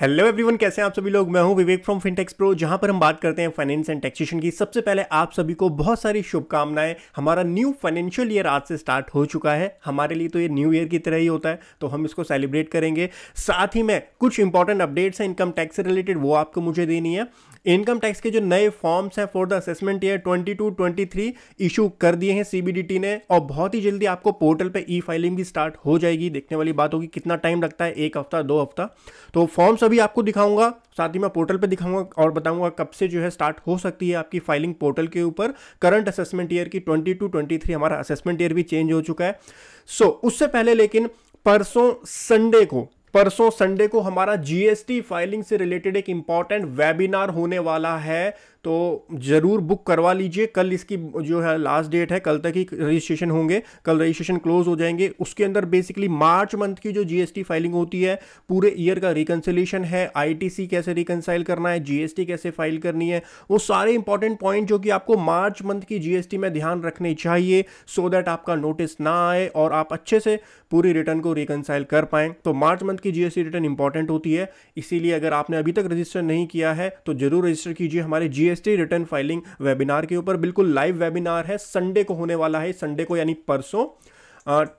hello everyone कैसे हैं आप सभी लोग मैं हूं विवेक फ्रॉम फिनटेक्स प्रो जहां पर हम बात करते हैं फाइनेंस एंड टैक्सेशन की सबसे पहले आप सभी को बहुत सारी शुभकामनाएं हमारा न्यू फाइनेंशियल ईयर आज से स्टार्ट हो चुका है हमारे लिए तो ये न्यू ईयर की तरह ही होता है तो हम इसको सेलिब्रेट करेंगे साथ ही में कुछ इंपॉर्टेंट अपडेट्स हैं इनकम टैक्स से रिलेटेड वो आपको मुझे देनी है इनकम टैक्स के जो नए फॉर्म्स हैं for the assessment year 22 23 issue कर दिए हैं सीबीडीटी ने और बहुत ही जल्दी आपको पोर्टल पे ई फाइलिंग भी स्टार्ट हो जाएगी देखने वाली बात होगी कितना टाइम लगता है एक हफ्ता दो हफ्ता तो फॉर्म्स सभी आपको दिखाऊंगा साथ ही मैं पोर्टल पे दिखाऊंगा और बताऊंगा कब से जो है स्टार्ट हो सकती है आपकी फाइलिंग पोर्टल के ऊपर करंट असेसमेंट ईयर की 22 23 हमारा असेसमेंट ईयर भी चेंज हो चुका है सो so, उससे पहले लेकिन परसों संडे को परसों संडे को हमारा जीएसटी फाइलिंग से रिलेटेड एक इंपॉर्टेंट वेबिनार होने वाला है तो ज़रूर बुक करवा लीजिए कल इसकी जो है लास्ट डेट है कल तक ही रजिस्ट्रेशन होंगे कल रजिस्ट्रेशन क्लोज हो जाएंगे उसके अंदर बेसिकली मार्च मंथ की जो जीएसटी फाइलिंग होती है पूरे ईयर का रिकनसलेशन है आईटीसी कैसे रिकनसाइल करना है जीएसटी कैसे फाइल करनी है वो सारे इंपॉर्टेंट पॉइंट जो कि आपको मार्च मंथ की जीएसटी में ध्यान रखने चाहिए सो so दैट आपका नोटिस ना आए और आप अच्छे से पूरी रिटर्न को रिकन्साइल कर पाएँ तो मार्च मंथ की जीएसटी रिटर्न इंपॉर्टेंट होती है इसीलिए अगर आपने अभी तक रजिस्टर नहीं किया है तो जरूर रजिस्टर कीजिए हमारे G GST return filing webinar के ऊपर बिल्कुल लाइव वेबिनार है संडे को होने वाला है संडे को यानी परसों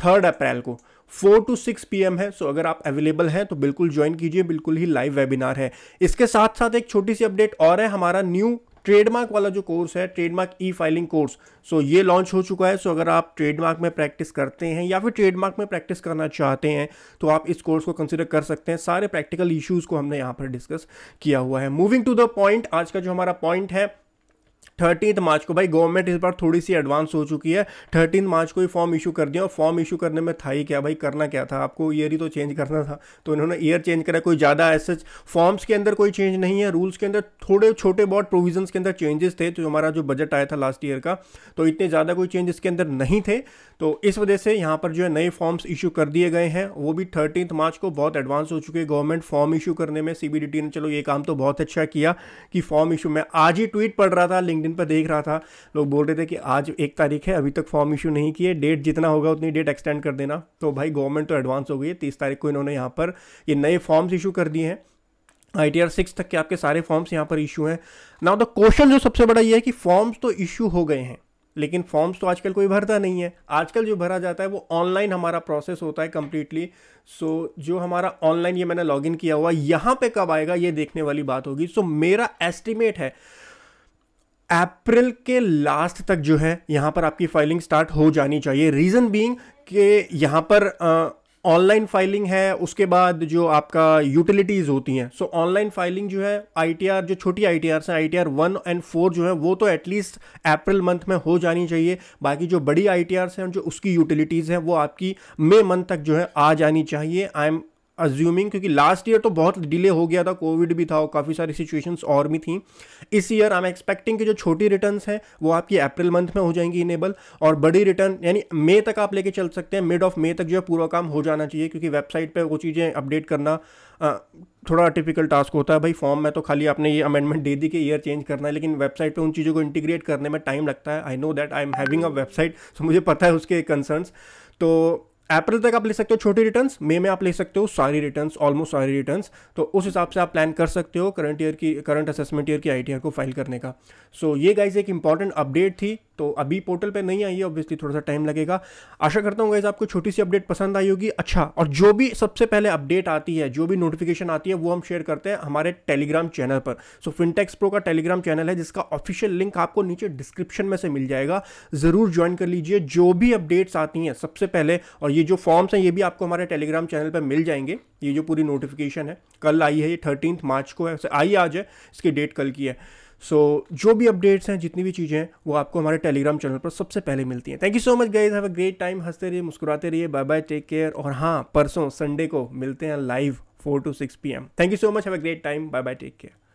थर्ड अप्रैल को फोर टू सिक्स पी है सो अगर आप अवेलेबल हैं तो बिल्कुल ज्वाइन कीजिए बिल्कुल ही लाइव वेबिनार है इसके साथ साथ एक छोटी सी अपडेट और है हमारा न्यू ट्रेडमार्क वाला जो कोर्स है trademark e filing course so ये लॉन्च हो चुका है सो अगर आप ट्रेडमार्क में प्रैक्टिस करते हैं या फिर ट्रेडमार्क में प्रैक्टिस करना चाहते हैं तो आप इस कोर्स को कंसिडर कर सकते हैं सारे प्रैक्टिकल इश्यूज़ को हमने यहाँ पर डिस्कस किया हुआ है मूविंग टू द पॉइंट आज का जो हमारा पॉइंट है थर्टीन मार्च को भाई गवर्नमेंट इस बार थोड़ी सी एडवांस हो चुकी है थर्टीन मार्च को ही फॉर्म इशू कर दिया और फॉर्म इशू करने में था ही क्या भाई करना क्या था आपको ईयर ही तो चेंज करना था तो इन्होंने ईयर चेंज करा कोई ज़्यादा एज फॉर्म्स के अंदर कोई चेंज नहीं है रूल्स के अंदर थोड़े छोटे बहुत प्रोविजन के अंदर चेंजेस थे जो हमारा जो बजट आया था लास्ट ईयर का तो इतने ज़्यादा कोई चेंज इसके अंदर नहीं थे तो इस वजह से यहाँ पर जो है नए फॉर्म्स इशू कर दिए गए हैं वो भी थर्टीन मार्च को बहुत एडवांस हो चुके हैं गवर्नमेंट फॉर्म इशू करने में सीबीडीटी ने चलो ये काम तो बहुत अच्छा किया कि फॉर्म इशू में आज ही ट्वीट पढ़ रहा था लिंकड दिन पर देख रहा था लोग बोल रहे थे कि आज एक तारीख है अभी तक फॉर्म इशू नहीं किए डेट जितना होगा उतनी डेट एक्सटेंड कर देना तो भाई गवर्नमेंट तो एडवांस हो गई है तीस तारीख को इन्होंने यहाँ पर ये नए फॉर्म्स इशू कर दिए हैं आई टी आर सिक्स तक के आपके सारे फॉर्म्स यहाँ पर इशू हैं नाउ द क्वेश्चन जो सबसे बड़ा ये है कि फॉर्म्स तो इशू हो गए हैं लेकिन फॉर्म्स तो आजकल कोई भरता नहीं है आजकल जो भरा जाता है वो ऑनलाइन हमारा प्रोसेस होता है कम्प्लीटली सो so, जो हमारा ऑनलाइन ये मैंने लॉगिन किया हुआ यहाँ पे कब आएगा ये देखने वाली बात होगी सो so, मेरा एस्टिमेट है अप्रैल के लास्ट तक जो है यहाँ पर आपकी फाइलिंग स्टार्ट हो जानी चाहिए रीज़न बीइंग कि यहाँ पर ऑनलाइन फाइलिंग है उसके बाद जो आपका यूटिलिटीज़ होती हैं सो ऑनलाइन फाइलिंग जो है आईटीआर जो छोटी आई टी आर हैं I T R one and four जो है वो तो एटलीस्ट अप्रैल मंथ में हो जानी चाहिए बाकी जो बड़ी आई टी आर हैं जो उसकी यूटिलिटीज़ हैं वो आपकी मे मंथ तक जो है आ जानी चाहिए आई एम अज्यूमिंग क्योंकि लास्ट ईयर तो बहुत डिले हो गया था कोविड भी था और काफ़ी सारी सिचुएशंस और भी थी इस ईयर आई एम एक्सपेक्टिंग कि जो छोटी रिटर्न हैं वो आपकी अप्रैल मंथ में हो जाएंगी इनेबल और बड़ी रिटर्न यानी मे तक आप लेके चल सकते हैं मिड ऑफ मे तक जो है पूरा काम हो जाना चाहिए क्योंकि वेबसाइट पर वो चीज़ें अपडेट करना थोड़ा टिपिकल टास्क होता है भाई फॉर्म में तो खाली आपने ये अमेंडमेंट दे दी कि ईयर चेंज करना है लेकिन वेबसाइट पे उन चीज़ों को इंटीग्रेट करने में टाइम लगता है I know that I am having a website so मुझे पता है उसके कंसर्न्स तो अप्रैल तक आप ले सकते हो छोटी रिटर्न्स मई में आप ले सकते हो सारी रिटर्न्स ऑलमोस्ट सारी रिटर्न्स तो उस हिसाब से आप प्लान कर सकते हो करंट ईयर की करंट असेसमेंट ईयर की आई को फाइल करने का सो so, ये गाइज एक इंपॉर्टेंट अपडेट थी तो अभी पोर्टल पे नहीं आई है ऑब्वियसली थोड़ा सा टाइम लगेगा आशा करता हूँ गाइज आपको छोटी सी अपडेट पसंद आई होगी अच्छा और जो भी सबसे पहले अपडेट आती है जो भी नोटिफिकेशन आती है वो हम शेयर करते हैं हमारे टेलीग्राम चैनल पर सो फिनटेक्स प्रो का टेलीग्राम चैनल है जिसका ऑफिशियल लिंक आपको नीचे डिस्क्रिप्शन में से मिल जाएगा ज़रूर ज्वाइन कर लीजिए जो भी अपडेट्स आती हैं सबसे पहले और ये जो फॉर्म्स हैं ये भी आपको हमारे टेलीग्राम चैनल पर मिल जाएंगे ये जो पूरी नोटिफिकेशन है कल आई है ये थर्टीन मार्च को है आई आज है इसकी डेट कल की है सो so, जो भी अपडेट्स हैं जितनी भी चीज़ें हैं वो आपको हमारे टेलीग्राम चैनल पर सबसे पहले मिलती हैं thank you so much guys have a great time हंसते रहिए मुस्कुराते रहिए बाय बाय टेक केयर और हाँ परसों संडे को मिलते हैं live four to six P M thank you so much have a great time bye bye take care